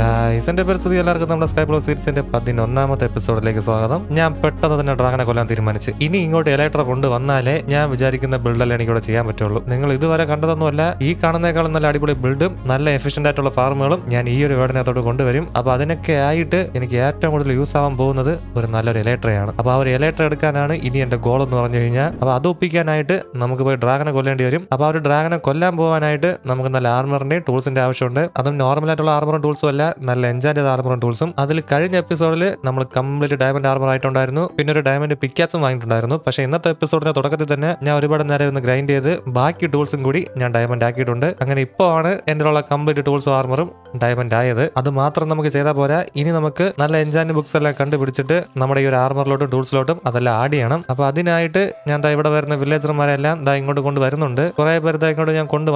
guys എന്റെ പേര് സുധി എല്ലാവർക്കും നമ്മുടെ സ്കൈ ബ്ലോ സീരീസിന്റെ പതിനൊന്നാമത്തെ എപ്പിസോഡിലേക്ക് സ്വാഗതം ഞാൻ പെട്ടെന്ന് തന്നെ ഡ്രാഗനെ കൊല്ലാൻ തീരുമാനിച്ച് ഇനി ഇങ്ങോട്ട് എലക്ട്ര കൊണ്ടുവന്നാലേ ഞാൻ വിചാരിക്കുന്ന ബിൽഡല്ലേ എനിക്കിവിടെ ചെയ്യാൻ പറ്റുള്ളൂ നിങ്ങൾ ഇതുവരെ കണ്ടതൊന്നുമല്ല ഈ കാണുന്നേക്കാളും നല്ല അടിപൊളി ബിൽഡും നല്ല എഫിഷ്യന്റ് ആയിട്ടുള്ള ഫാർമുകളും ഞാൻ ഈ ഒരു വേർഡിനകത്തോട് കൊണ്ടുവരും അപ്പൊ അതിനൊക്കെ ആയിട്ട് എനിക്ക് ഏറ്റവും കൂടുതൽ യൂസ് ആവാൻ പോകുന്നത് ഒരു നല്ലൊരു എലക്ട്രയാണ് അപ്പൊ ആ ഒരു എലക്ട്ര എടുക്കാനാണ് ഇനി എന്റെ ഗോൾ എന്ന് പറഞ്ഞു കഴിഞ്ഞാൽ അപ്പൊ അത് ഒപ്പിക്കാനായിട്ട് നമുക്ക് പോയി ഡ്രാഗനെ കൊല്ലേണ്ടി വരും അപ്പൊ ആ ഒരു ഡ്രാഗനെ കൊല്ലാൻ പോകാനായിട്ട് നമുക്ക് നല്ല ആർമറിന്റെയും ടൂൾസിന്റെ ആവശ്യമുണ്ട് അതും നോർമൽ ആയിട്ടുള്ള ആർമറും ടൂൾസും അല്ല നല്ല എൻജാൻഡ് ആർമർ ടൂൾസും അതിൽ കഴിഞ്ഞ എപ്പിസോഡിൽ നമ്മൾ കംപ്ലീറ്റ് ഡയമണ്ട് ആർമർ ആയിട്ടുണ്ടായിരുന്നു പിന്നെ ഒരു ഡയമണ്ട് പിക്കാസും വാങ്ങിയിട്ടുണ്ടായിരുന്നു പക്ഷേ ഇന്നത്തെ എപ്പിസോഡിന്റെ തുടക്കത്തിൽ തന്നെ ഞാൻ ഒരുപാട് നേരം ഒന്ന് ഗ്രൈൻഡ് ചെയ്ത് ബാക്കി ടൂൾസും കൂടി ഞാൻ ഡയമണ്ട് ആക്കിയിട്ടുണ്ട് അങ്ങനെ ഇപ്പോ ആണ് എൻ്റെ ഉള്ള കംപ്ലീറ്റ് ടൂൾസും ആർമറും ഡയമണ്ട് ആയത് അത് മാത്രം നമുക്ക് ചെയ്താൽ പോരാ ഇനി നമുക്ക് നല്ല എൻജാൻഡ് ബുക്സ് എല്ലാം കണ്ടുപിടിച്ചിട്ട് നമ്മുടെ ഈ ഒരു ആർമറിലോട്ടും ടൂൾസിലോട്ടും അതെല്ലാം ആഡ് ചെയ്യണം അപ്പോൾ അതിനായിട്ട് ഞാൻ ഇവിടെ വരുന്ന വില്ലേജർമാരെല്ലാം ദാ ഇങ്ങോട്ട് കൊണ്ട് വരുന്നുണ്ട് കുറേ പേർ ദാ ഇങ്ങോട്ട് ഞാൻ കൊണ്ട്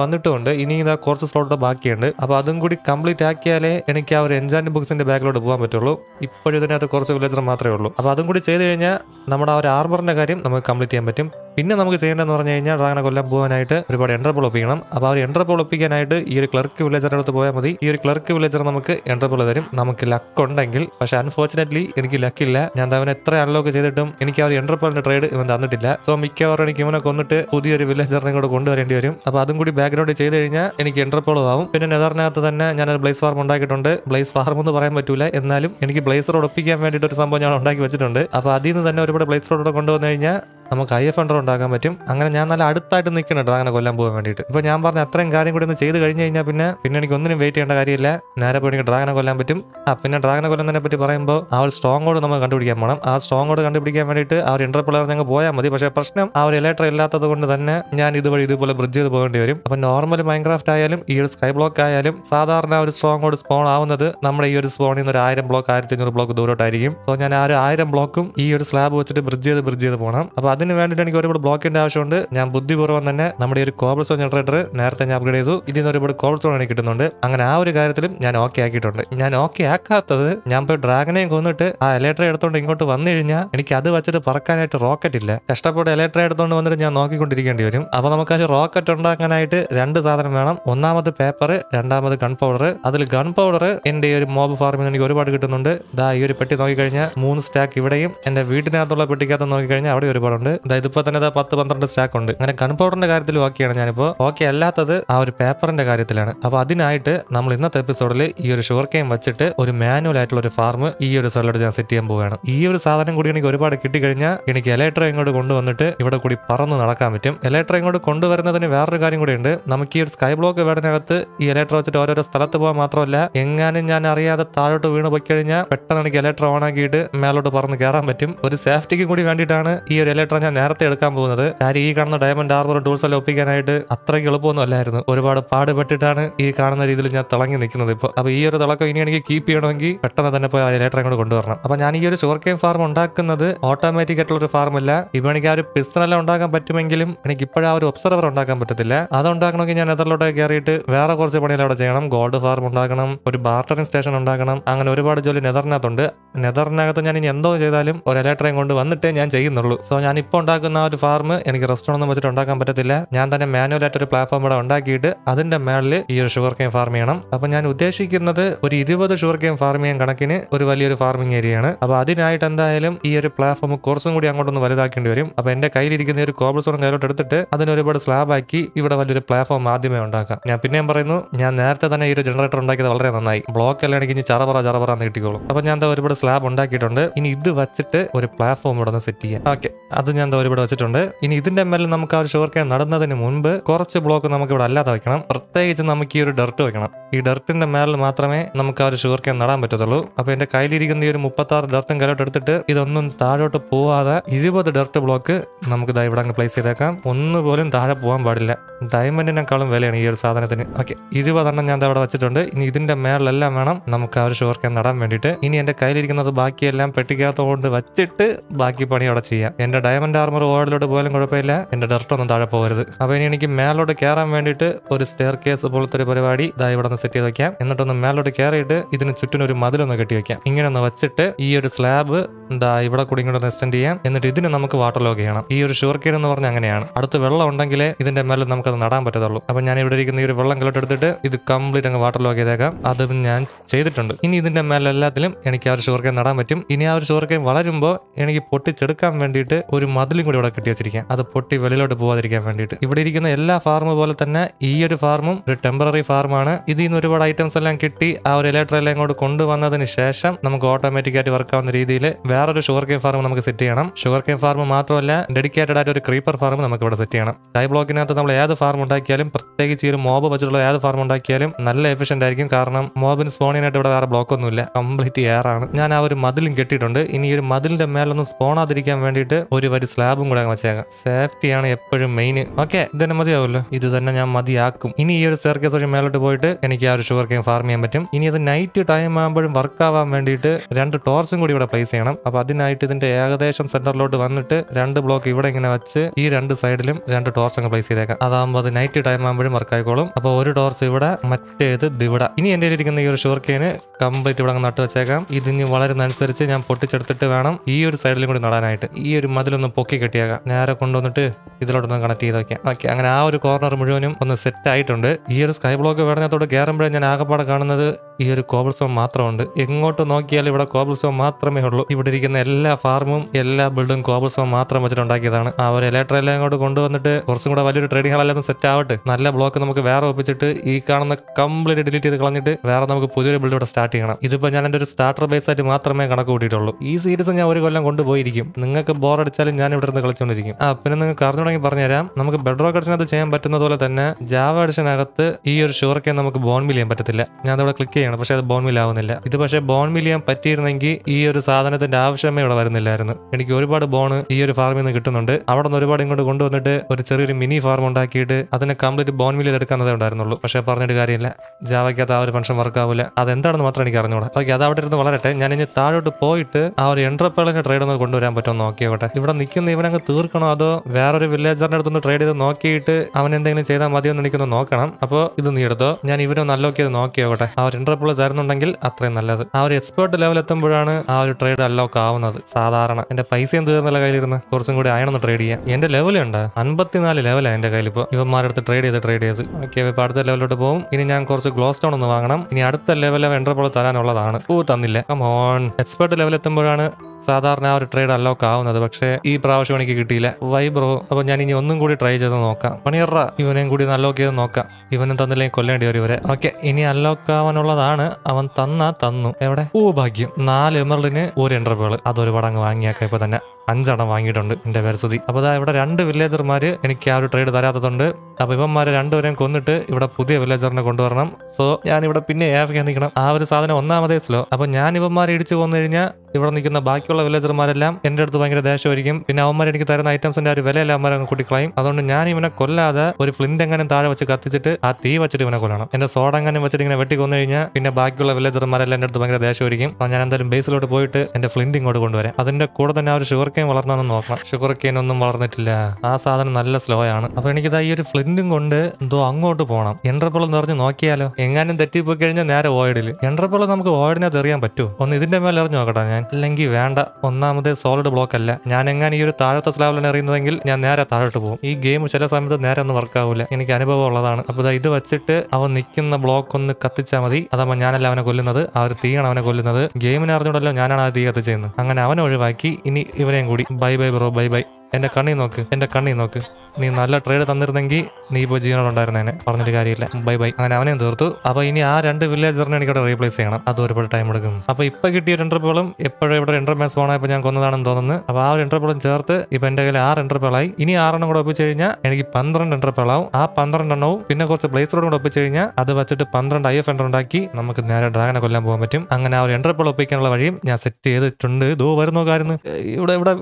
ഇനി ഇതാ കുറച്ച് സ്ലോട്ട് ബാക്കിയുണ്ട് അപ്പോൾ അതും കൂടി കംപ്ലീറ്റ് ആക്കിയാലേ എനിക്ക് എനിക്ക് ആ ഒരു എൻജാൻഡ് ബുക്സിന്റെ ബാക്കിലോട്ട് പോകാൻ പറ്റുള്ളൂ ഇപ്പോഴും ഇതിനകത്ത് കുറച്ച് വില്ലേജർ മാത്രമേ ഉള്ളൂ അപ്പോൾ അതും കൂടി ചെയ്ത് കഴിഞ്ഞാൽ നമ്മുടെ ആ ഒരു ആർമറിന്റെ കാര്യം നമുക്ക് കംപ്ലീറ്റ് ചെയ്യാൻ പറ്റും പിന്നെ നമുക്ക് ചെയ്യേണ്ടതെന്ന് പറഞ്ഞു കഴിഞ്ഞാൽ ഡ്രാഗനെ കൊല്ലാൻ പോകാനായിട്ട് ഒരുപാട് എൻട്രപ്പോൾ ഒപ്പിക്കണം അപ്പോൾ ഒരു എൻട്രപ്പോൾ ഒപ്പിക്കാനായിട്ട് ഈ ഒരു ക്ലർക്ക് വില്ലേജറിൻ്റെ അടുത്ത് പോയാൽ മതി ഈ ഒരു ക്ലർക്ക് വില്ലേജർ നമുക്ക് എൻട്രപ്പോൾ തരും നമുക്ക് ലക്ക് ഉണ്ടെങ്കിൽ പക്ഷേ അൺഫോർച്ചുനേറ്റ്ലി എനിക്ക് ലക്കില്ല ഞാൻ അവനെ എത്ര അൺലോക്ക് ചെയ്തിട്ടും എനിക്ക് ആ ഒരു എൻട്രപ്പോളിൻ്റെ ട്രേഡ് ഇവൻ തന്നിട്ടില്ല സോ മിക്കവാറും എനിക്ക് ഇവനെ കൊന്നിട്ട് പുതിയൊരു വില്ലേജറിനെ കൂടെ കൊണ്ടുവരേണ്ടി വരും അപ്പോൾ അതും കൂടി ബാക്ക്ഗ്രൗണ്ട് ചെയ്ത് കഴിഞ്ഞാൽ എനിക്ക് എൻട്രപ്പോളും ആവും പിന്നെ നെതറിനകത്ത് തന്നെ ഞാനൊരു ബ്ലേസ് ഫാർം ഉണ്ടാക്കിയിട്ടുണ്ട് ബ്ലേസ് ഫാർം എന്ന് പറയാൻ പറ്റൂല എന്നാലും എനിക്ക് ബ്ലേസറോട് ഒപ്പിക്കാൻ വേണ്ടിയിട്ട് ഒരു സംഭവം ഞാൻ ഉണ്ടാക്കി വെച്ചിട്ടുണ്ട് അപ്പോൾ അതിൽ നിന്ന് തന്നെ ഒരുപാട് ബ്ലേസറോട് കൊണ്ടുവന്നു കഴിഞ്ഞാൽ നമുക്ക് ഐ എഫ് എൻഡർ ഉണ്ടാക്കാൻ പറ്റും അങ്ങനെ ഞാൻ നല്ല അടുത്തായിട്ട് നിൽക്കുന്നുണ്ട് അങ്ങനെ കൊല്ലാൻ പോകാൻ വേണ്ടിയിട്ട് ഇപ്പോൾ ഞാൻ പറഞ്ഞ അത്രയും കാര്യം കൂടി ഒന്ന് ചെയ്ത് കഴിഞ്ഞ് കഴിഞ്ഞാൽ പിന്നെ പിന്നെ എനിക്ക് ഒന്നിനും വെയിറ്റ് ചെയ്യേണ്ട കാര്യമില്ല നേരെ പോയി എനിക്ക് ഡ്രാഗനെ കൊല്ലാൻ പറ്റും ആ പിന്നെ ഡ്രാഗനെ കൊല്ലുന്നതിനെ പറ്റി പറയുമ്പോൾ ആ ഒരു സ്ട്രോങ് കോഡ് നമുക്ക് കണ്ടുപിടിക്കാൻ പോകണം ആ സ്ട്രോങ് കോഡ് കണ്ടുപിടിക്കാൻ വേണ്ടിയിട്ട് ആ ഒരു പ്ലെയർ ഞങ്ങൾ പോയാൽ മതി പക്ഷേ പ്രശ്നം ആ ഒരു ഇലക്ട്ര ഇല്ലാത്തത് കൊണ്ട് തന്നെ ഞാൻ ഇതുവഴി ഇതുപോലെ ബ്രിഡ്ജ് ചെയ്ത് പോകേണ്ടി വരും അപ്പം നോർമൽ മൈൻക്രാഫ്റ്റ് ആയാലും ഈ ഒരു സ്കൈ ബ്ലോക്ക് ആയാലും സാധാരണ ഒരു സ്ട്രോങ് കോഡ് സ്പോൺ ആവുന്നത് നമ്മുടെ ഈ ഒരു സ്പോണിൽ നിന്ന് ഒരു ആയിരം ബ്ലോക്ക് ആയിരത്തി അഞ്ഞൂറ് ബ്ലോക്ക് ദൂരോട്ടായിരിക്കും സോ ഞാൻ ആ ഒരു ആയിരം ബ്ലോക്കും ഈ ഒരു സ്ലാബ് വെച്ചിട്ട് ബ്രിഡ്ജ് ചെയ്ത് ബ്രിഡ്ജ് ചെയ്ത് പോകണം അപ്പോൾ അതിന് വേണ്ടിയിട്ട് എനിക്ക് ഒരുപാട് ബ്ലോക്കിന്റെ ആവശ്യമുണ്ട് ഞാൻ ബുദ്ധിപൂർവ്വം തന്നെ നമ്മുടെ ഒരു കോബിൾസോൺ ജനറേറ്റർ നേരത്തെ ഞാൻ അപ്ഗ്രേഡ് ചെയ്തു ഇതിൽ നിന്ന് ഒരുപാട് കോബിൾസോൺ എനിക്ക് കിട്ടുന്നുണ്ട് അങ്ങനെ ആ ഒരു കാര്യത്തിലും ഞാൻ ഓക്കെ ആക്കിയിട്ടുണ്ട് ഞാൻ ഓക്കെ ആക്കാത്തത് ഞാൻ ഇപ്പോൾ ഡ്രാഗനെയും കൊന്നിട്ട് ആ എലക്ട്രേ എടുത്തോണ്ട് ഇങ്ങോട്ട് വന്നു കഴിഞ്ഞാൽ എനിക്ക് അത് വെച്ചിട്ട് പറക്കാനായിട്ട് റോക്കറ്റ് ഇല്ല കഷ്ടപ്പെട്ട് എലക്ട്രേ എടുത്തോണ്ട് വന്നിട്ട് ഞാൻ നോക്കിക്കൊണ്ടിരിക്കേണ്ടി വരും അപ്പൊ നമുക്ക് ആ റോക്കറ്റ് ഉണ്ടാക്കാനായിട്ട് രണ്ട് സാധനം വേണം ഒന്നാമത് പേപ്പർ രണ്ടാമത് ഗൺ പൗഡർ അതിൽ ഗൺ പൗഡർ എന്റെ ഒരു മോബ് ഫാർമിൽ നിന്ന് എനിക്ക് ഒരുപാട് കിട്ടുന്നുണ്ട് ദാ ഈ ഒരു പെട്ടി നോക്കിക്കഴിഞ്ഞാൽ മൂന്ന് സ്റ്റാക്ക് ഇവിടെയും എന്റെ വീട്ടിനകത്തുള്ള പെട്ടിക്കകത്ത് നോക്കിക്കഴിഞ്ഞാൽ അവിടെ ഒരുപാട് ഉണ്ട് അതായത് ഇപ്പോൾ തന്നെ പത്ത് പന്ത്രണ്ട് സ്റ്റാക്ക് ഉണ്ട് അങ്ങനെ ഗൺ പൗഡറിന്റെ കാര്യത്തിൽ ഓക്കെയാണ് ഞാനിപ്പോൾ ഓക്കെ അല്ലാത്തത് ആ ഒരു പേപ്പറിന്റെ കാര്യത്തിലാണ് അപ്പോൾ അതിനായിട്ട് നമ്മൾ ഇന്നത്തെ എപ്പിസോഡിൽ ഈ ഒരു ഷുഗർ കെയിം വെച്ചിട്ട് ഒരു മാനുവൽ ആയിട്ടുള്ള ഒരു ഫാം ഈ ഒരു സ്ഥലത്ത് ഞാൻ സെറ്റ് ചെയ്യാൻ പോവുകയാണ് ഈ ഒരു സാധനം കൂടി എനിക്ക് ഒരുപാട് കിട്ടിക്കഴിഞ്ഞാൽ എനിക്ക് എലക്ട്രോ ഇങ്ങോട്ട് കൊണ്ടുവന്നിട്ട് ഇവിടെ കൂടി പറന്ന് നടക്കാൻ പറ്റും ഇലക്ട്ര ഇങ്ങോട്ട് കൊണ്ടുവരുന്നതിന് വേറൊരു കാര്യം കൂടി ഉണ്ട് നമുക്ക് ഈ ഒരു സ്കൈ ബ്ലോക്ക് വേടനകത്ത് ഈ ഇലക്ട്ര വെച്ചിട്ട് ഓരോരോ സ്ഥലത്ത് പോകാൻ മാത്രമല്ല എങ്ങാനും ഞാൻ അറിയാതെ താഴോട്ട് വീണ് പോയി കഴിഞ്ഞാൽ പെട്ടെന്ന് എനിക്ക് എലക്ട്രോ ഓൺ ആക്കിയിട്ട് മേലോട്ട് പറന്ന് കയറാൻ പറ്റും ഒരു സേഫ്റ്റിക്ക് കൂടി വേണ്ടിയിട്ടാണ് ഈ ഒരു ഇലക്ട്ര മാത്രം ഞാൻ നേരത്തെ എടുക്കാൻ പോകുന്നത് കാര്യം ഈ കാണുന്ന ഡയമണ്ട് ആർമർ ടൂൾസ് എല്ലാം ഒപ്പിക്കാനായിട്ട് അത്രയ്ക്ക് എളുപ്പമൊന്നും അല്ലായിരുന്നു ഒരുപാട് പാടുപെട്ടിട്ടാണ് ഈ കാണുന്ന രീതിയിൽ ഞാൻ തിളങ്ങി നിൽക്കുന്നത് ഇപ്പൊ അപ്പോൾ ഈ ഒരു തിളക്കം ഇനി എനിക്ക് കീപ്പ് ചെയ്യണമെങ്കിൽ പെട്ടെന്ന് തന്നെ പോയി ആ ലേറ്റർ അങ്ങോട്ട് കൊണ്ടുവരണം അപ്പോൾ ഞാൻ ഈ ഒരു ഷുഗർ ഫാം ഫാർം ഉണ്ടാക്കുന്നത് ഓട്ടോമാറ്റിക് ആയിട്ടുള്ള ഒരു ഫാർം അല്ല എനിക്ക് ആ ഒരു പിസ്റ്റനെല്ലാം ഉണ്ടാക്കാൻ പറ്റുമെങ്കിലും എനിക്ക് ഇപ്പോഴും ആ ഒരു ഒബ്സർവർ ഉണ്ടാക്കാൻ പറ്റത്തില്ല അത് ഉണ്ടാക്കണമെങ്കിൽ ഞാൻ നെതറിലോട്ട് കയറിയിട്ട് വേറെ കുറച്ച് പണികൾ അവിടെ ചെയ്യണം ഗോൾഡ് ഫാർം ഉണ്ടാക്കണം ഒരു ബാർട്ടറിംഗ് സ്റ്റേഷൻ ഉണ്ടാക്കണം അങ്ങനെ ഒരുപാട് ജോലി നെതറിനകത്തുണ്ട് നെതറിനകത്ത് ഞാൻ ഇനി എന്തോ ചെയ്താലും ഒരു ഇലക്ട്രയും കൊണ്ട് വന്നിട്ടേ ഞാൻ ചെയ്യുന്നുള്ളൂ സോ ഞാൻ ഇപ്പോൾ ഉണ്ടാക്കുന്ന ഒരു ഫാർമ് എനിക്ക് ഒന്നും വെച്ചിട്ട് ഉണ്ടാക്കാൻ പറ്റത്തില്ല ഞാൻ തന്നെ മാനുവലായിട്ട് ഒരു പ്ലാറ്റ്ഫോം ഇവിടെ ഉണ്ടാക്കിയിട്ട് അതിൻ്റെ മേളിൽ ഈ ഒരു ഷുഗർ കെയിം ഫാർമ് ചെയ്യണം അപ്പം ഞാൻ ഉദ്ദേശിക്കുന്നത് ഒരു ഇരുപത് ഷുഗർ കെയിം ഫാർമ് ചെയ്യാൻ കണക്കിന് ഒരു വലിയൊരു ഫാർമിംഗ് ഏരിയയാണ് അപ്പോൾ അതിനായിട്ട് എന്തായാലും ഈ ഒരു പ്ലാറ്റ്ഫോം കുറച്ചും കൂടി അങ്ങോട്ടൊന്ന് വലുതാക്കേണ്ടി വരും അപ്പൊ എൻ്റെ കയ്യിലിരിക്കുന്ന ഒരു കോബിൾ സ്റ്റോൺ കയ്യിലോട്ട് എടുത്തിട്ട് അതിനൊരുപാട് സ്ലാബാക്കി ഇവിടെ വലിയൊരു പ്ലാറ്റ്ഫോം ആദ്യമേ ഉണ്ടാക്കാം ഞാൻ പിന്നെയും പറയുന്നു ഞാൻ നേരത്തെ തന്നെ ഈ ഒരു ജനറേറ്റർ ഉണ്ടാക്കിയത് വളരെ നന്നായി ബ്ലോക്ക് എല്ലാം എനിക്ക് ഇനി ചറപറ ചറപറ എന്ന് കിട്ടിക്കോളും അപ്പൊ ഞാൻ എന്താ ഒരുപാട് സ്ലാബ് ഉണ്ടാക്കിയിട്ടുണ്ട് ഇനി ഇത് വച്ചിട്ട് ഒരു പ്ലാറ്റ്ഫോം ഇവിടെ നിന്ന് സെറ്റ് ചെയ്യാം ഓക്കെ അത് ഞാൻ ദോ ഇവിടെ വെച്ചിട്ടുണ്ട് ഇനി ഇതിന്റെ മേലെ നമുക്ക് ആ ഒരു ഷുഗർ കെയർ നടന്നതിന് മുൻപ് കുറച്ച് ബ്ലോക്ക് നമുക്ക് ഇവിടെ അല്ലാതെ വെക്കണം പ്രത്യേകിച്ച് നമുക്ക് ഈ ഒരു ഡർട്ട് വെക്കണം ഈ ഡർട്ടിന്റെ മേലിൽ മാത്രമേ നമുക്ക് ആ ഒരു ഷുഗർ കെയർ നടാൻ പറ്റത്തുള്ളൂ അപ്പൊ എന്റെ കയ്യിലിരിക്കുന്ന ഈ ഒരു മുപ്പത്തി ആറ് ഡർട്ടും കലോട്ട് എടുത്തിട്ട് ഇതൊന്നും താഴോട്ട് പോവാതെ ഇരുപത് ഡർട്ട് ബ്ലോക്ക് നമുക്ക് ഇതാ ഇവിടെ അങ്ങ് പ്ലേസ് ചെയ്തേക്കാം ഒന്നുപോലും താഴെ പോകാൻ പാടില്ല ഡയമണ്ടിനേക്കാളും വിലയാണ് ഈ ഒരു സാധനത്തിന് ഓക്കെ ഇരുപതെണ്ണം ഞാൻ അവിടെ വെച്ചിട്ടുണ്ട് ഇനി ഇതിന്റെ മേളിലെല്ലാം വേണം നമുക്ക് ആ ഒരു ഷുഗർ കെയർ നടാൻ വേണ്ടിയിട്ട് ഇനി എന്റെ കയ്യിലിരിക്കുന്നത് ബാക്കിയെല്ലാം പെട്ടിക്കകത്തോണ്ട് വെച്ചിട്ട് ബാക്കി പണി അവിടെ ചെയ്യാം എന്റെ ഡയമണ്ട് ഡയമണ്ട് ആർമർ ഓടിലോട്ട് പോയാലും കുഴപ്പമില്ല എന്റെ ഡർട്ട് ഒന്നും താഴെ പോകരുത് അപ്പോൾ ഇനി എനിക്ക് മേലോട്ട് കയറാൻ വേണ്ടിയിട്ട് ഒരു സ്റ്റെയർ കേസ് പോലത്തെ ഒരു പരിപാടി ഇതായി ഇവിടെ നിന്ന് സെറ്റ് ചെയ്ത് വെക്കാം എന്നിട്ടൊന്ന് മേലോട്ട് കയറിയിട്ട് ഇതിന് ഒരു മതിലൊന്ന് കെട്ടി വെക്കാം ഇങ്ങനെ ഒന്ന് വെച്ചിട്ട് ഈ ഒരു സ്ലാബ് എന്താ ഇവിടെ കൂടി ഇങ്ങോട്ട് എക്സ്റ്റെൻഡ് ചെയ്യാം എന്നിട്ട് ഇതിന് നമുക്ക് വാട്ടർ ലോക്ക് ചെയ്യണം ഈ ഒരു ഷുവർക്കീൻ എന്ന് പറഞ്ഞാൽ അങ്ങനെയാണ് അടുത്ത് വെള്ളം ഉണ്ടെങ്കിലേ ഇതിന്റെ മേലെ അത് നടാൻ പറ്റത്തുള്ളൂ അപ്പൊ ഞാൻ ഇവിടെ ഇരിക്കുന്ന ഈ ഒരു വെള്ളം എടുത്തിട്ട് ഇത് കംപ്ലീറ്റ് അങ്ങ് വാട്ടർ ലോക്ക് ചെയ്തേക്കാം അത് ഞാൻ ചെയ്തിട്ടുണ്ട് ഇനി ഇതിന്റെ മേലെല്ലാത്തിലും എനിക്ക് ആ ഒരു ഷുവർക്കൈൻ നടാൻ പറ്റും ഇനി ആ ഒരു ഷുവർക്കൈൻ വളരുമ്പോൾ എനിക്ക് പൊട്ടിച്ചെടുക്കാൻ വേണ്ടിയിട്ട് ഒരു മതിലും കൂടി ഇവിടെ കെട്ടി വെച്ചിരിക്കാം അത് പൊട്ടി വെളിയിലോട്ട് പോവാതിരിക്കാൻ വേണ്ടിയിട്ട് ഇവിടെ ഇരിക്കുന്ന എല്ലാ ഫാർമ് പോലെ തന്നെ ഈ ഒരു ഫാർമും ഒരു ടെമ്പററി ഫാർമാണ് ഇതിൽ നിന്ന് ഒരുപാട് ഐറ്റംസ് എല്ലാം കിട്ടി ആ ഒരു ഇലക്ട്രൽ എല്ലാം കൂടെ കൊണ്ടുവന്നതിന് ശേഷം നമുക്ക് ഓട്ടോമാറ്റിക് ആയിട്ട് വർക്ക് ആവുന്ന രീതിയിൽ വേറൊരു ഷുഗർ കെയിൻ ഫാർമ് നമുക്ക് സെറ്റ് ചെയ്യണം ഷുഗർ കെയിൻ ഫാർമ് മാത്രമല്ല ഡെഡിക്കേറ്റഡ് ആയിട്ട് ഒരു ക്രീപ്പർ ഫാർമ് നമുക്ക് ഇവിടെ സെറ്റ് ചെയ്യണം സ്കൈ ബ്ലോക്കിനകത്ത് നമ്മൾ ഏത് ഫാർമ് ഉണ്ടാക്കിയാലും പ്രത്യേകിച്ച് ഒരു മോബ് വെച്ചിട്ടുള്ള ഏത് ഫാർമ് ഉണ്ടാക്കിയാലും നല്ല എഫിഷ്യന്റ് ആയിരിക്കും കാരണം മോബിന് സ്പോണിനായിട്ട് ഇവിടെ വേറെ ബ്ലോക്ക് ഒന്നുമില്ല കംപ്ലീറ്റ് എയർ ആണ് ഞാൻ ആ ഒരു മതിലും കെട്ടിയിട്ടുണ്ട് ഇനി ഈ ഒരു മതിലിന്റെ മേലൊന്നും സ്പോണാതിരിക്കാൻ വേണ്ടിയിട്ട് ഒരു ഒരു സ്ലാബും കൂടെ വെച്ചേക്കാം സേഫ്റ്റിയാണ് എപ്പോഴും മെയിൻ ഓക്കെ തന്നെ മതിയാവുമല്ലോ ഇത് തന്നെ ഞാൻ മതിയാക്കും ഇനി ഈ ഒരു സർക്കേസ് വഴി മേലോട്ട് പോയിട്ട് എനിക്ക് ആ ഒരു ഷുഗർ കെയിം ഫാർം ചെയ്യാൻ പറ്റും ഇനി അത് നൈറ്റ് ടൈം ആകുമ്പോഴും വർക്ക് ആവാൻ വേണ്ടിയിട്ട് രണ്ട് ടോർച്ചും കൂടി ഇവിടെ പ്ലേസ് ചെയ്യണം അപ്പൊ അതിനായിട്ട് ഇതിന്റെ ഏകദേശം സെന്ററിലോട്ട് വന്നിട്ട് രണ്ട് ബ്ലോക്ക് ഇവിടെ ഇങ്ങനെ വെച്ച് ഈ രണ്ട് സൈഡിലും രണ്ട് ടോർച്ച് അങ്ങ് പ്ലേസ് ചെയ്തേക്കാം അതാകുമ്പോൾ അത് നൈറ്റ് ടൈം ആകുമ്പോഴും വർക്ക് ആയിക്കോളും അപ്പോൾ ഒരു ടോർച്ച് ഇവിടെ മറ്റേത് ദിവിടെ ഇനി എന്റെ ഇരിക്കുന്ന ഈ ഒരു ഷുഗർ കെയിന് കംപ്ലീറ്റ് ഇവിടെ അങ്ങ് നട്ട് വെച്ചേക്കാം ഇതിന് വളരുന്നതനുസരിച്ച് ഞാൻ പൊട്ടിച്ചെടുത്തിട്ട് വേണം ഈ ഒരു സൈഡിലും കൂടി നടാനായിട്ട് ഈ ഒരു മതിലൊന്നും ഒന്ന് പൊക്കി കെട്ടിയേക്കാം നേരെ കൊണ്ടുവന്നിട്ട് ഇതിലോട്ടൊന്ന് കണക്ട് ചെയ്ത് വയ്ക്കാം ഓക്കെ അങ്ങനെ ആ ഒരു കോർണർ മുഴുവനും ഒന്ന് സെറ്റ് ആയിട്ടുണ്ട് ഈ ഒരു സ്കൈ ബ്ലോക്ക് വേടനത്തോട് കയറുമ്പോഴേ ഞാൻ ആകെപ്പാടെ കാണുന്നത് ഈ ഒരു കോബിൾ സ്റ്റോൺ മാത്രമുണ്ട് എങ്ങോട്ട് നോക്കിയാലും ഇവിടെ കോബിൾ മാത്രമേ ഉള്ളൂ ഇവിടെ ഇരിക്കുന്ന എല്ലാ ഫാർമും എല്ലാ ബിൽഡും കോബിൾ സ്റ്റോൺ മാത്രം വെച്ചിട്ടുണ്ടാക്കിയതാണ് ആ ഒരു ഇലക്ട്ര എല്ലാം ഇങ്ങോട്ട് കൊണ്ടുവന്നിട്ട് കുറച്ചും കൂടെ വലിയൊരു ട്രേഡിംഗ് ഹാളെല്ലാം സെറ്റ് ആവട്ടെ നല്ല ബ്ലോക്ക് നമുക്ക് വേറെ ഒപ്പിച്ചിട്ട് ഈ കാണുന്ന കംപ്ലീറ്റ് ഡിലീറ്റ് ചെയ്ത് കളഞ്ഞിട്ട് വേറെ നമുക്ക് പുതിയൊരു ബിൽഡ് ഇവിടെ സ്റ്റാർട്ട് ചെയ്യണം ഇതിപ്പോൾ ഞാൻ എൻ്റെ ഒരു സ്റ്റാർട്ടർ ബേസ് ആയിട്ട് മാത്രമേ കണക്ക് കൂട്ടിയിട്ടുള്ളൂ ഈ സീരീസ് ഞാൻ ഒരു കൊല്ലം കൊണ്ടുപോയിരിക്കും നിങ്ങൾക്ക് ബോർ അടിച്ചാലും ഞാൻ ഇവിടെ നിന്ന് കളിച്ചുകൊണ്ടിരിക്കും ആ പിന്നെ നിങ്ങൾക്ക് തുടങ്ങി പറഞ്ഞുതരാം നമുക്ക് ബെഡ്രോക്ക് എഡിഷനകത്ത് ചെയ്യാൻ പറ്റുന്ന പോലെ തന്നെ ജാവ അടിച്ചിനകത്ത് ഈ ഒരു ഷുവർക്കെ നമുക്ക് ബോൺ മിൽ ചെയ്യാൻ പറ്റത്തില്ല ഞാൻ അവിടെ ക്ലിക്ക് ചെയ്യണം പക്ഷേ അത് ബോൺ മിൽ ആവുന്നില്ല ഇത് പക്ഷേ ബോൺ മിൽ ചെയ്യാൻ പറ്റിയിരുന്നെങ്കിൽ ഈ ഒരു സാധനത്തിന്റെ ആവശ്യമേ ഇവിടെ വരുന്നില്ലായിരുന്നു എനിക്ക് ഒരുപാട് ബോൺ ഈ ഒരു ഫാർമിൽ നിന്ന് കിട്ടുന്നുണ്ട് അവിടെ നിന്ന് ഒരുപാട് ഇങ്ങോട്ട് കൊണ്ടുവന്നിട്ട് ഒരു ചെറിയൊരു മിനി ഫാർം ഉണ്ടാക്കിയിട്ട് അതിനെ കംപ്ലീറ്റ് ബോൺ മിൽ ചെയ്തെടുക്കാനതേ ഉണ്ടായിരുന്നുള്ളൂ പക്ഷേ പറഞ്ഞിട്ട് കാര്യമില്ല ജാവയ്ക്കകത്ത് ആ ഒരു ഫംഗ്ഷൻ വർക്ക് ആവില്ല അതെന്താണെന്ന് മാത്രം എനിക്ക് അറിഞ്ഞൂടാ ഓക്കെ അത് അവിടെ ഇരുന്ന് വളരട്ടെ ഞാൻ ഇനി താഴോട്ട് പോയിട്ട് ആ ഒരു എൻട്രപ്പേളിന്റെ ട്രേഡ് ഒന്ന് കൊണ്ടുവരാൻ പറ്റുമോ നോക്കിയോട്ടെ ഇവിടെ നിൽക്കുന്ന ഇവനങ്ങ് തീർക്കണോ അതോ വേറൊരു വില്ലേജറിന്റെ അടുത്തൊന്ന് ട്രേഡ് ചെയ്ത് നോക്കിയിട്ട് അവൻ എന്തെങ്കിലും ചെയ്താൽ മതി എന്ന് എനിക്കൊന്ന് നോക്കണം അപ്പോൾ ഇത് നീ എടുത്തോ ഞാൻ ഇവരെ നല്ലോക്കി അത് നോക്കിയോട്ടെ ആ ഒരു ഇന്റർപോൾ തരുന്നുണ്ടെങ്കിൽ അത്രയും നല്ലത് ആ ഒരു എക്സ്പേർട്ട് ലെവൽ എത്തുമ്പോഴാണ് ആ ഒരു ട്രേഡ് അൺലോക്ക് ആവുന്നത് സാധാരണ എന്റെ പൈസയും തീർന്നല്ല കയ്യിലിരുന്ന് കുറച്ചും കൂടി അയണൊന്ന് ട്രേഡ് ചെയ്യാം എന്റെ ലെവൽ ഉണ്ട് അൻപത്തിനാല് ലെവലാ എന്റെ കയ്യിൽ ഇപ്പോ ഇവന്മാരുടെ അടുത്ത് ട്രേഡ് ചെയ്ത് ട്രേഡ് ചെയ്ത് ഓക്കെ ഇപ്പൊ അടുത്ത ലെവലോട്ട് പോകും ഇനി ഞാൻ കുറച്ച് ഗ്ലോ സ്റ്റോൺ ഒന്ന് വാങ്ങണം ഇനി അടുത്ത ലെവലിൽ എൻട്രപ്പോൾ തരാനുള്ളതാണ് ഓ തന്നില്ല കമോൺ എക്സ്പേർട്ട് ലെവൽ എത്തുമ്പോഴാണ് സാധാരണ ആ ഒരു ട്രേഡ് അലോക്ക് ആവുന്നത് പക്ഷേ ഈ ഈ പ്രാവശ്യം എനിക്ക് കിട്ടിയില്ല വൈ ബ്രോ അപ്പോൾ ഞാൻ ഇനി ഒന്നും കൂടി ട്രൈ ചെയ്ത് നോക്കാം പണിയറ ഇവനെയും കൂടി അൺലോക്ക് ചെയ്ത് നോക്കാം ഇവനും തന്നില്ലെങ്കിൽ കൊല്ലേണ്ടി വരും ഇവരെ ഓക്കെ ഇനി അൺലോക്ക് ആവാനുള്ളതാണ് അവൻ തന്നാ തന്നു എവിടെ ഓ ഭാഗ്യം നാല് എമറിന് ഒരു എൻട്രപ്പുകൾ അതൊരു പടങ്ങ് വാങ്ങിയാക്കാം ഇപ്പൊ തന്നെ അഞ്ചെണ്ണം വാങ്ങിയിട്ടുണ്ട് എൻ്റെ പേര് സ്തുതി അപ്പോൾ അതാ ഇവിടെ രണ്ട് വില്ലേജർമാർ എനിക്ക് ആ ഒരു ട്രേഡ് തരാത്തതുണ്ട് അപ്പോൾ ഇവന്മാരെ രണ്ടുപേരെയും കൊന്നിട്ട് ഇവിടെ പുതിയ വില്ലേജറിനെ കൊണ്ടുവരണം സോ ഞാൻ ഇവിടെ പിന്നെ ഏവയ്ക്കാൻ നിൽക്കണം ആ ഒരു സാധനം ഒന്നാമതേ സ്ലോ അപ്പോൾ ഞാൻ ഇവന്മാരെ ഇടിച്ചു കൊന്നു കഴിഞ്ഞാൽ ഇവിടെ നിൽക്കുന്ന ബാക്കിയുള്ള വില്ലേജർമാരെല്ലാം എൻ്റെ അടുത്ത് ഭയങ്കര ദേഷ്യമായിരിക്കും പിന്നെ അവന്മാർ എനിക്ക് തരുന്ന ഐറ്റംസിന്റെ ഒരു വിലയെല്ലാം അവന്മാരെ അങ്ങ് കൂട്ടിക്കളയും അതുകൊണ്ട് ഞാൻ ഇവനെ കൊല്ലാതെ ഒരു ഫ്ലിന്റ് എങ്ങാനും താഴെ വെച്ച് കത്തിച്ചിട്ട് ആ തീ വെച്ചിട്ട് ഇവനെ കൊല്ലണം എന്റെ സോഡ എങ്ങാനും വെച്ചിട്ട് ഇങ്ങനെ വെട്ടി കൊന്നു കഴിഞ്ഞാൽ പിന്നെ ബാക്കിയുള്ള വില്ലേജർമാരെല്ലാം എൻ്റെ അടുത്ത് ഭയങ്കര ദേഷ്യമായിരിക്കും അപ്പോൾ ഞാൻ എന്തായാലും ബേസിലോട്ട് പോയിട്ട് എൻ്റെ ഫ്ലിന്റ് ഇങ്ങോട്ട് കൊണ്ടുവരാം അതിന്റെ കൂടെ തന്നെ ആ ഒരു ഷുഗർ ഷുഗർക്കെയും വളർന്നാന്ന് നോക്കണം ഷുഗർക്കെയിൻ ഒന്നും വളർന്നിട്ടില്ല ആ സാധനം നല്ല സ്ലോ ആണ് അപ്പൊ എനിക്കിതാ ഈ ഒരു ഫ്ലിൻറ്റും കൊണ്ട് എന്തോ അങ്ങോട്ട് പോകണം എൻട്രപ്പിൾ എന്ന് പറഞ്ഞ് നോക്കിയാലോ എങ്ങാനും തെറ്റിപ്പോയി കഴിഞ്ഞാൽ നേരെ ഓയിഡിൽ എൻട്രപ്പിൾ നമുക്ക് ഓയിഡിനെ തെറിയാൻ പറ്റുമോ ഒന്ന് ഇതിന്റെ മേലെ എറിഞ്ഞു നോക്കട്ടെ ഞാൻ അല്ലെങ്കിൽ വേണ്ട ഒന്നാമത് സോളിഡ് ബ്ലോക്ക് അല്ല ഞാൻ എങ്ങനെ ഈ ഒരു താഴത്തെ സ്ലാബിലാണ് എറിയുന്നതെങ്കിൽ ഞാൻ നേരെ താഴോട്ട് പോകും ഈ ഗെയിം ചില സമയത്ത് നേരെ ഒന്നും വർക്ക് ആവില്ല എനിക്ക് അനുഭവം ഉള്ളതാണ് അപ്പൊ ഇത് വെച്ചിട്ട് അവൻ നിൽക്കുന്ന ബ്ലോക്ക് ഒന്ന് കത്തിച്ചാൽ മതി അതാവുമ്പോൾ ഞാനല്ല അവനെ കൊല്ലുന്നത് ആ ഒരു തീയാണ് അവനെ കൊല്ലുന്നത് ഗെയിമിനെ അറിഞ്ഞോടല്ലോ ഞാനാണ് ആ തീ കത്തിച്ചത് അങ്ങനെ അവനെ ഒഴിവാക്കി ഇനി ഇവനെ കൂടി bye bye bro bye bye എന്റെ കണ്ണി നോക്ക് എന്റെ കണ്ണി നോക്ക് നീ നല്ല ട്രേഡ് തന്നിരുന്നെങ്കിൽ നീ ഇപ്പോൾ ജീവനോടുണ്ടായിരുന്നേനെ പറഞ്ഞിട്ട് കാര്യമില്ല ബൈ ബൈ അങ്ങനെ അവനെയും തീർത്തു അപ്പോൾ ഇനി ആ രണ്ട് വില്ലേജറിനെ എനിക്കവിടെ റീപ്ലേസ് ചെയ്യണം അത് ഒരുപാട് ടൈം എടുക്കും അപ്പോൾ ഇപ്പോൾ കിട്ടിയ രണ്ടർപ്പേളും എപ്പോഴും ഇവിടെ ഇന്റർമേസ് പോകണം ഞാൻ കൊന്നതാണെന്ന് തോന്നുന്നു അപ്പോൾ ആ ഒരു രണ്ടർപ്പേളും ചേർത്ത് ഇപ്പൊ എന്റെ കയ്യിൽ ആറ് രണ്ടർപ്പേളായി ഇനി ആറെണ്ണം കൂടെ ഒപ്പിച്ച് കഴിഞ്ഞാൽ എനിക്ക് പന്ത്രണ്ട് രണ്ടർപ്പേളാവും ആ പന്ത്രണ്ട് എണ്ണവും പിന്നെ കുറച്ച് പ്ലേസറോട് കൂടെ ഒപ്പിച്ച് കഴിഞ്ഞാൽ അത് വെച്ചിട്ട് പന്ത്രണ്ട് ഐ എഫ് എൻ്റർ ഉണ്ടാക്കി നമുക്ക് നേരെ ഡ്രാഗനെ കൊല്ലാൻ പോകാൻ പറ്റും അങ്ങനെ ആ ഒരു എൻ്റർപ്പേൾ ഒപ്പിക്കാനുള്ള വഴിയും ഞാൻ സെറ്റ് ചെയ്തിട്ടുണ്ട് ദോ വരുന്നോ കാര്യം ഇവിടെ ഇവിടെ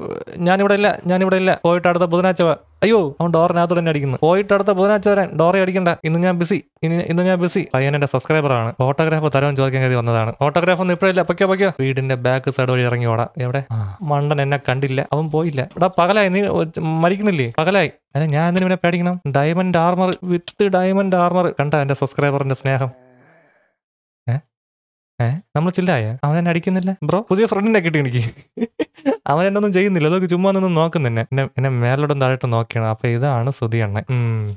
ഞാനിവിടെ ഇല്ല ഞാനിവിടെ ഇല്ല പോയിട്ട് അടുത്ത ബുധനാഴ്ച അയ്യോ അവൻ ഡോറിനകത്ത് തന്നെ അടിക്കുന്നു പോയിട്ട് അടുത്ത ബുധനാഴ്ച വരാൻ ഡോറി അടിക്കണ്ട ഇന്ന് ഞാൻ ബിസി ഇന്ന് ഞാൻ ബിസി പയ്യൻ എന്റെ സബ്സ്ക്രൈബറാണ് ഫോട്ടോഗ്രാഫ് തരാൻ ചോദിക്കാൻ കരുതി വന്നതാണ് ഫോട്ടോഗ്രാഫ് ഒന്നും ഇപ്പോഴില്ല പൊക്കോ പൊക്കോ വീടിന്റെ ബാക്ക് സൈഡ് വഴി ഇറങ്ങി ഓടാ എവിടെ മണ്ടൻ എന്നെ കണ്ടില്ല അവൻ പോയില്ല എടാ പകലായി നീ മരിക്കുന്നില്ലേ പകലായി അല്ല ഞാൻ എന്തിനു പിന്നെ പേടിക്കണം diamond armour with diamond armour കണ്ട എന്റെ സബ്സ്ക്രൈബറിന്റെ സ്നേഹം ഏഹ് നമ്മൾ ചില്ലായ അവൻ എന്നെ അടിക്കുന്നില്ല ബ്രോ പുതിയ ഫ്രണ്ടിനെ കിട്ടി എനിക്ക് അവൻ ഒന്നും ചെയ്യുന്നില്ല അതൊക്കെ ചുമ്മാ നിന്ന് നോക്കും എന്നെ എന്നെ മേലോട്ടും താഴോട്ടും നോക്കിയാണ് അപ്പൊ ഇതാണ് സുധി അണ്ണൻ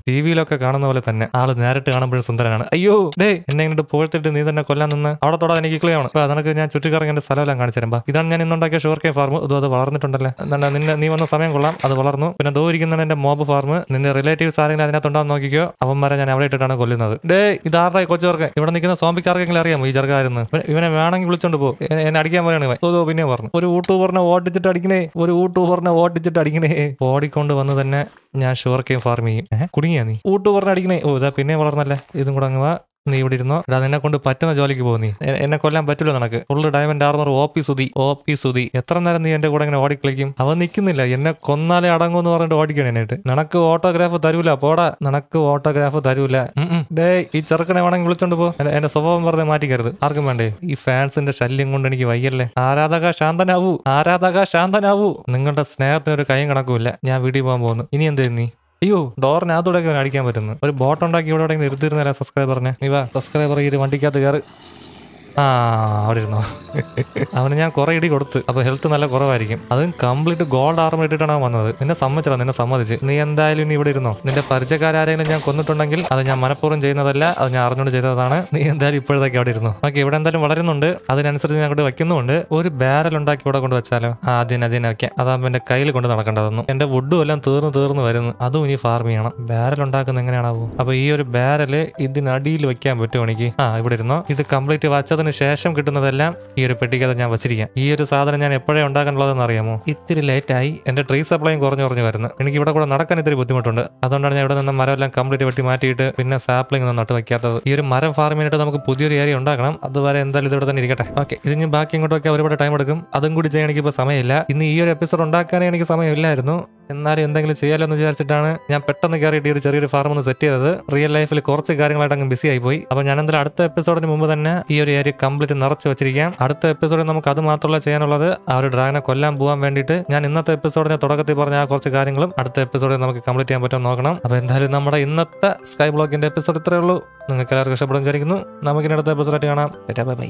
ടി വിയിലൊക്കെ കാണുന്ന പോലെ തന്നെ ആള് നേരിട്ട് കാണുമ്പോഴും സുന്ദരനാണ് അയ്യോ ഡേ എന്നെ ഇങ്ങോട്ട് പുകഴ്ത്തിട്ട് നീ തന്നെ കൊല്ലാൻ നിന്ന് അവിടെ തൊടാൻ എനിക്ക് ക്ലിയാണ് അപ്പൊ അതൊക്കെ ഞാൻ ചുറ്റിക്കറങ്ങി എന്റെ സ്ഥലമെല്ലാം കാണിച്ചു തരുമ്പോ ഇതാണ് ഞാൻ ഇന്നുണ്ടാക്കിയ ഷുവർക്കേ ഫാർമ് ഇതും അത് വളർന്നിട്ടുണ്ടല്ലേ എന്താണ് നിന്നെ നീ വന്ന സമയം കൊള്ളാം അത് വളർന്നു പിന്നെ ദോ ഇരിക്കുന്നതാണ് എന്റെ മോബ് ഫാർം നിന്റെ റിലേറ്റീവ്സ് ആരെങ്കിലും അതിനകത്തുണ്ടാവും നോക്കിക്കോ അവൻ വരെ ഞാൻ അവിടെ ഇട്ടിട്ടാണ് കൊല്ലുന്നത് ഡേ ഇതാരുടെ കൊച്ചുവർക്ക് ഇവിടെ നിൽക്കുന്ന സോമ്പിക്കാർക്കെങ്കിലും അറിയാമോ ഈ ചെറുകാരുന്ന് ഇവനെ വേണമെങ്കിൽ വിളിച്ചോണ്ട് പോകും എന്നെ അടിക്കാൻ പറയണ പിന്നെ പറഞ്ഞു ഒരു യൂട്യൂബറിനെ ഓടിച്ച് വെച്ചിട്ട് അടിക്കണേ ഒരു ഊട്ടൂബറിനെ ഓട്ടിച്ചിട്ട് അടിക്കണേ ഓടിക്കൊണ്ട് വന്ന് തന്നെ ഞാൻ കെയിം ഫാർമ് ചെയ്യും കുടുങ്ങിയാ നീ ഊട്ടൂബറിനെ അടിക്കണേ ഓ ഇതാ പിന്നെ വളർന്നല്ലേ ഇതും കൂടെ അങ്ങ് വാ നീ ഇവിടെ ഇരുന്നോ എടാ നിന്നെ കൊണ്ട് പറ്റുന്ന ജോലിക്ക് പോകും നീ എന്നെ കൊല്ലാൻ പറ്റില്ല നിനക്ക് full diamond armour O P സുതി ഓ പി സുതി എത്ര നേരം നീ എന്റെ കൂടെ ഇങ്ങനെ ഓടിക്കളിക്കും അവൻ നിൽക്കുന്നില്ല എന്നെ കൊന്നാലേ അടങ്ങും എന്ന് പറഞ്ഞിട്ട് ഓടിക്കണേനായിട്ട് നിനക്ക് ഓട്ടോഗ്രാഫ് തരൂല പോടാ നിനക്ക് ഓട്ടോഗ്രാഫ് തരൂല ഡേ ഈ ചെറുക്കനെ വേണമെങ്കിൽ വിളിച്ചോണ്ട് പോ എന്റെ സ്വഭാവം പറഞ്ഞ് മാറ്റിക്കരുത് ആർക്കും വേണ്ടേ ഈ ഫാൻസിന്റെ ശല്യം കൊണ്ട് എനിക്ക് വയ്യല്ലേ ആരാധക ശാന്തനാവൂ ആരാധക ശാന്തനാവൂ നിങ്ങളുടെ സ്നേഹത്തിന് ഒരു കൈയും കണക്കുമില്ല ഞാൻ വീട്ടിൽ പോകാൻ പോകുന്നു ഇനി എന്തേ നീ അയ്യോ ഡോറിന് അതോടെ അടിക്കാൻ പറ്റുന്നു ഒരു ബോട്ട് ഉണ്ടാക്കി ഇവിടെ എവിടെയെങ്കിലും സബ്സ്ക്രൈബറിനെ നീ വാ സബ്സ്ക്രൈബർ ഈ വണ്ടിക്കകത്ത് കയറി ആ അവിടെ ഇരുന്നോ അവന് ഞാൻ കുറെ ഇടി കൊടുത്ത് അപ്പൊ ഹെൽത്ത് നല്ല കുറവായിരിക്കും അതും കംപ്ലീറ്റ് ഗോൾഡ് ആർമർ ഇട്ടിട്ടാണ് വന്നത് നിന്നെ സമ്മതിച്ചോ നിന്നെ സമ്മതിച്ച് നീ എന്തായാലും ഇനി ഇവിടെ ഇരുന്നോ നിന്റെ പരിചയക്കാരെങ്കിലും ഞാൻ കൊന്നിട്ടുണ്ടെങ്കിൽ അത് ഞാൻ മനഃപൂർവ്വം ചെയ്യുന്നതല്ല അത് ഞാൻ അറിഞ്ഞോട് ചെയ്തതാണ് നീ എന്തായാലും ഇപ്പോഴത്തേക്ക് അവിടെ ഇരുന്നു ഓക്കെ ഇവിടെ എന്തായാലും വളരുന്നുണ്ട് അതിനനുസരിച്ച് ഞാൻ അവിടെ വെക്കുന്നുണ്ട് ഒരു ബാരൽ ഉണ്ടാക്കി ഇവിടെ കൊണ്ട് വെച്ചാലോ ആദ്യം അതിന് വെക്കാം അതാകുമ്പോ എന്റെ കയ്യിൽ കൊണ്ട് നടക്കേണ്ടതെന്നു എന്റെ വുഡും എല്ലാം തീർന്ന് തീർന്ന് വരുന്നു അതും ഇനി ഫാർം ചെയ്യണം ബാരൽ ഉണ്ടാക്കുന്ന എങ്ങനെയാണാവോ അപ്പൊ ഈ ഒരു ബാരല് ഇതിനടിയിൽ വെക്കാൻ പറ്റും എനിക്ക് ആ ഇവിടെ ഇരുന്നോ ഇത് കംപ്ലീറ്റ് വച്ചതിന് ഉണ്ടാക്കിയതിന് ശേഷം കിട്ടുന്നതെല്ലാം ഈ ഒരു പെട്ടിക്കകത്ത് ഞാൻ വെച്ചിരിക്കാം ഈ ഒരു സാധനം ഞാൻ എപ്പോഴേ ഉണ്ടാക്കാനുള്ളതെന്ന് അറിയാമോ ഇത്തിരി ലേറ്റായി എന്റെ ട്രീ സപ്ലൈയും കുറഞ്ഞു കുറഞ്ഞു വരുന്നു എനിക്ക് ഇവിടെ കൂടെ നടക്കാൻ ഇത്തിരി ബുദ്ധിമുട്ടുണ്ട് അതുകൊണ്ടാണ് ഞാൻ ഇവിടെ നിന്ന് മരമെല്ലാം കംപ്ലീറ്റ് വെട്ടി മാറ്റിയിട്ട് പിന്നെ സാപ്ലിംഗ് ഒന്നും നട്ട് വയ്ക്കാത്തത് ഈ ഒരു മരം ഫാർമിനായിട്ട് നമുക്ക് പുതിയൊരു ഏരിയ ഉണ്ടാക്കണം അതുവരെ എന്തായാലും ഇതിവിടെ തന്നെ ഇരിക്കട്ടെ ഓക്കെ ഇനി ബാക്കി ഇങ്ങോട്ടൊക്കെ ഒരുപാട് ടൈം എടുക്കും അതും കൂടി ചെയ്യാൻ എനിക്കിപ്പോൾ സമയമില്ല ഇന്ന് ഈ ഒരു എപ്പിസോഡ് ഉണ്ടാക്കാനേ എനിക്ക് സമയമില്ലായിരുന്നു എന്നാലും എന്തെങ്കിലും ചെയ്യാലോ എന്ന് വിചാരിച്ചിട്ടാണ് ഞാൻ പെട്ടെന്ന് കയറിയിട്ട് ഒരു ചെറിയൊരു ഫാം ഒന്ന് സെറ്റ് ചെയ്തത് റിയൽ ലൈഫിൽ കുറച്ച് കാര്യങ്ങളായിട്ട് അങ്ങ് ബിസി ആയിപ്പോയി അപ്പോൾ ഞാൻ എന്തായാലും അടുത്ത എപ്പിസോഡിന് മുമ്പ് തന്നെ ഈ ഒരു ഏരിയ കംപ്ലീറ്റ് നിറച്ച് വെച്ചിരിക്കാം അടുത്ത എപ്പിസോഡിൽ നമുക്ക് അത് മാത്രമല്ല ചെയ്യാനുള്ളത് ആ ഒരു ഡ്രാഗനെ കൊല്ലാൻ പോകാൻ വേണ്ടിയിട്ട് ഞാൻ ഇന്നത്തെ എപ്പിസോഡിന് തുടക്കത്തിൽ പറഞ്ഞ ആ കുറച്ച് കാര്യങ്ങളും അടുത്ത എപ്പിസോഡിൽ നമുക്ക് കംപ്ലീറ്റ് ചെയ്യാൻ പറ്റുമോ നോക്കണം അപ്പോൾ എന്തായാലും നമ്മുടെ ഇന്നത്തെ സ്കൈ ബ്ലോക്കിന്റെ എപ്പിസോഡ് ഇത്രയേ ഉള്ളൂ നിങ്ങൾക്ക് എല്ലാവർക്കും ഇഷ്ടപ്പെടും വിചാരിക്കുന്നു നമുക്കിനി അടുത്ത എപ്പിസോഡായിട്ട് കാണാം ബൈ